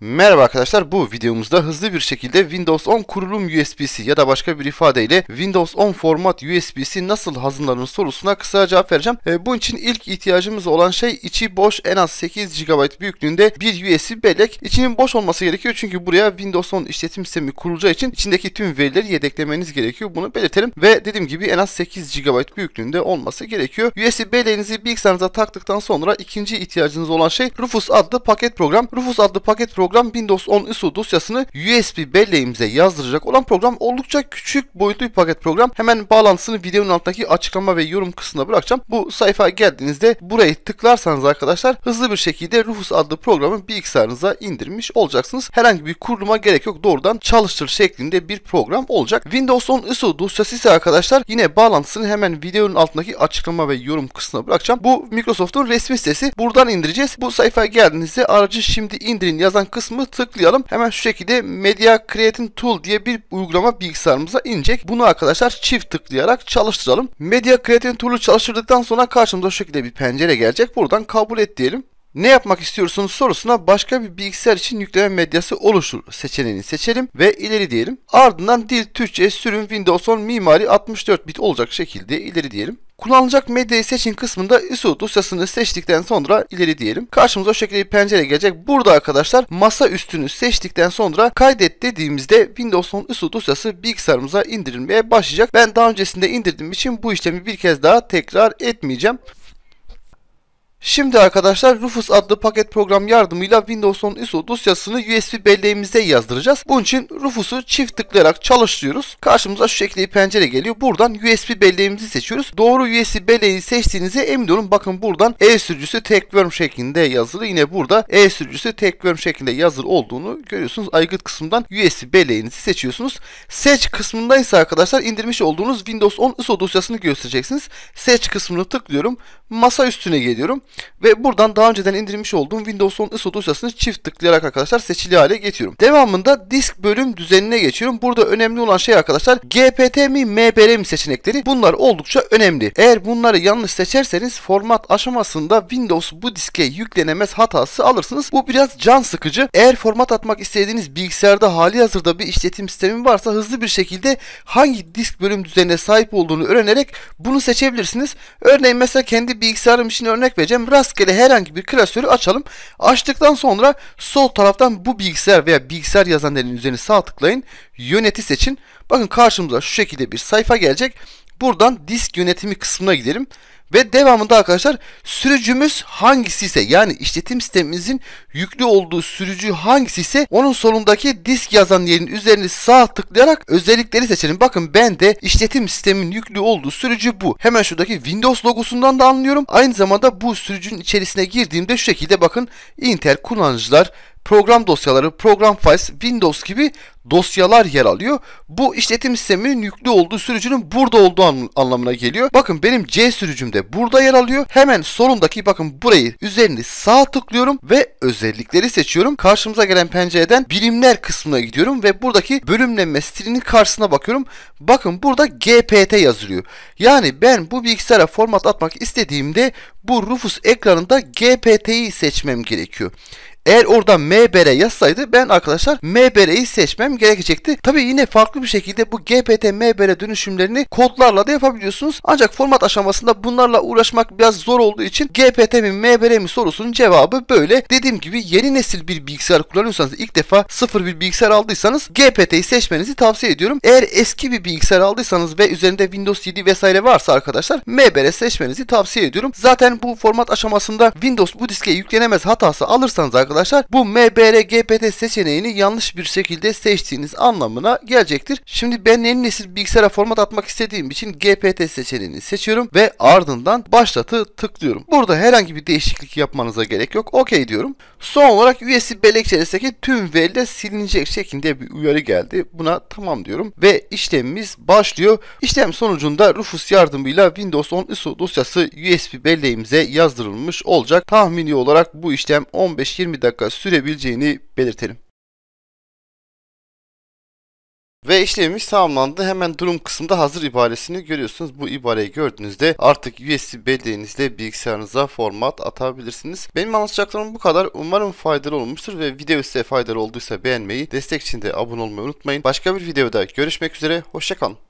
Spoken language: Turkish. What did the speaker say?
Merhaba arkadaşlar bu videomuzda hızlı bir şekilde Windows 10 kurulum USB'si ya da başka bir ifadeyle Windows 10 format USB'si nasıl hazırlanır sorusuna kısa cevap vereceğim. E, bunun için ilk ihtiyacımız olan şey içi boş en az 8 GB büyüklüğünde bir USB bellek. İçinin boş olması gerekiyor çünkü buraya Windows 10 işletim sistemi kurulacağı için içindeki tüm verileri yedeklemeniz gerekiyor. Bunu belirtelim ve dediğim gibi en az 8 GB büyüklüğünde olması gerekiyor. USB belleğinizi bilgisayarınıza taktıktan sonra ikinci ihtiyacınız olan şey Rufus adlı paket program. Rufus adlı paket program program Windows 10 ISO dosyasını USB belleğimize yazdıracak olan program oldukça küçük boyutlu bir paket program. Hemen bağlantısını videonun altındaki açıklama ve yorum kısmına bırakacağım. Bu sayfa geldiğinizde burayı tıklarsanız arkadaşlar hızlı bir şekilde Rufus adlı programı bilgisayarınıza indirmiş olacaksınız. Herhangi bir kuruluma gerek yok. Doğrudan çalıştır şeklinde bir program olacak. Windows 10 ISO dosyası ise arkadaşlar yine bağlantısını hemen videonun altındaki açıklama ve yorum kısmına bırakacağım. Bu Microsoft'un resmi sitesi. Buradan indireceğiz. Bu sayfa geldiğinizde aracı şimdi indirin yazan kısmı kısmı tıklayalım. Hemen şu şekilde Media Creating Tool diye bir uygulama bilgisayarımıza inecek. Bunu arkadaşlar çift tıklayarak çalıştıralım. Media Creating Tool'u çalıştırdıktan sonra karşımıza şu şekilde bir pencere gelecek. Buradan kabul et diyelim. Ne yapmak istiyorsunuz sorusuna başka bir bilgisayar için yükleme medyası oluşur seçeneğini seçelim ve ileri diyelim. Ardından dil Türkçe sürüm Windows 10 mimari 64 bit olacak şekilde ileri diyelim. Kullanılacak medyayı seçin kısmında ISO dosyasını seçtikten sonra ileri diyelim. Karşımıza o şekilde bir pencere gelecek. Burada arkadaşlar masa üstünü seçtikten sonra kaydet dediğimizde Windows 10 ISO dosyası bilgisayarımıza indirilmeye başlayacak. Ben daha öncesinde indirdiğim için bu işlemi bir kez daha tekrar etmeyeceğim. Şimdi arkadaşlar Rufus adlı paket program yardımıyla Windows 10 ISO dosyasını USB belleğimize yazdıracağız. Bunun için Rufus'u çift tıklayarak çalıştırıyoruz. Karşımıza şu şekilde bir pencere geliyor. Buradan USB belleğimizi seçiyoruz. Doğru USB belleğini seçtiğinize emin olun. Bakın buradan E sürücüsü tekworm şeklinde yazılı. Yine burada E sürücüsü tekworm şeklinde yazılı olduğunu görüyorsunuz. Aygıt kısmından USB belleğinizi seçiyorsunuz. Seç kısmında ise arkadaşlar indirmiş olduğunuz Windows 10 ISO dosyasını göstereceksiniz. Seç kısmını tıklıyorum. Masa üstüne geliyorum. Ve buradan daha önceden indirmiş olduğum Windows'un ISO dosyasını çift tıklayarak arkadaşlar seçili hale getiriyorum. Devamında disk bölüm düzenine geçiyorum. Burada önemli olan şey arkadaşlar GPT mi MBR mi seçenekleri bunlar oldukça önemli. Eğer bunları yanlış seçerseniz format aşamasında Windows bu diske yüklenemez hatası alırsınız. Bu biraz can sıkıcı. Eğer format atmak istediğiniz bilgisayarda hali hazırda bir işletim sistemi varsa hızlı bir şekilde hangi disk bölüm düzenine sahip olduğunu öğrenerek bunu seçebilirsiniz. Örneğin mesela kendi bilgisayarım için örnek vereceğim diyelim rastgele herhangi bir klasörü açalım. Açtıktan sonra sol taraftan bu bilgisayar veya bilgisayar yazanların üzerine sağ tıklayın. Yöneti seçin. Bakın karşımıza şu şekilde bir sayfa gelecek. Buradan disk yönetimi kısmına gidelim. Ve devamında arkadaşlar sürücümüz hangisi ise yani işletim sistemimizin yüklü olduğu sürücü hangisi ise onun solundaki disk yazan yerin üzerine sağ tıklayarak özellikleri seçelim. Bakın ben de işletim sistemin yüklü olduğu sürücü bu. Hemen şuradaki Windows logosundan da anlıyorum. Aynı zamanda bu sürücün içerisine girdiğimde şu şekilde bakın Intel kullanıcılar program dosyaları, program files, Windows gibi dosyalar yer alıyor. Bu işletim sisteminin yüklü olduğu sürücünün burada olduğu anlamına geliyor. Bakın benim C sürücüm de burada yer alıyor. Hemen solundaki bakın burayı üzerinde sağ tıklıyorum ve özellikleri seçiyorum. Karşımıza gelen pencereden bilimler kısmına gidiyorum ve buradaki bölümlenme stilinin karşısına bakıyorum. Bakın burada GPT yazılıyor. Yani ben bu bilgisayara format atmak istediğimde bu Rufus ekranında GPT'yi seçmem gerekiyor. Eğer orada MBR yazsaydı ben arkadaşlar MBR'yi seçmem gerekecekti. Tabi yine farklı bir şekilde bu GPT MBR dönüşümlerini kodlarla da yapabiliyorsunuz. Ancak format aşamasında bunlarla uğraşmak biraz zor olduğu için GPT mi MBR mi sorusunun cevabı böyle. Dediğim gibi yeni nesil bir bilgisayar kullanıyorsanız ilk defa sıfır bir bilgisayar aldıysanız GPT'yi seçmenizi tavsiye ediyorum. Eğer eski bir bilgisayar aldıysanız ve üzerinde Windows 7 vesaire varsa arkadaşlar MBR seçmenizi tavsiye ediyorum. Zaten bu format aşamasında Windows bu diske yüklenemez hatası alırsanız arkadaşlar arkadaşlar bu GPT seçeneğini yanlış bir şekilde seçtiğiniz anlamına gelecektir. Şimdi ben yeni nesil bilgisayara format atmak istediğim için GPT seçeneğini seçiyorum ve ardından başlatı tıklıyorum. Burada herhangi bir değişiklik yapmanıza gerek yok. OK diyorum. Son olarak USB bellek içerisindeki tüm veriler silinecek şeklinde bir uyarı geldi. Buna tamam diyorum ve işlemimiz başlıyor. İşlem sonucunda Rufus yardımıyla Windows 10 ISO dosyası USB belleğimize yazdırılmış olacak. Tahmini olarak bu işlem 15-20 20 dakika sürebileceğini belirtelim. Ve işlemimiz tamamlandı. Hemen durum kısmında hazır ibaresini görüyorsunuz. Bu ibareyi gördüğünüzde artık USB belleğinizle bilgisayarınıza format atabilirsiniz. Benim anlatacaklarım bu kadar. Umarım faydalı olmuştur ve video size faydalı olduysa beğenmeyi, destek için de abone olmayı unutmayın. Başka bir videoda görüşmek üzere. Hoşçakalın.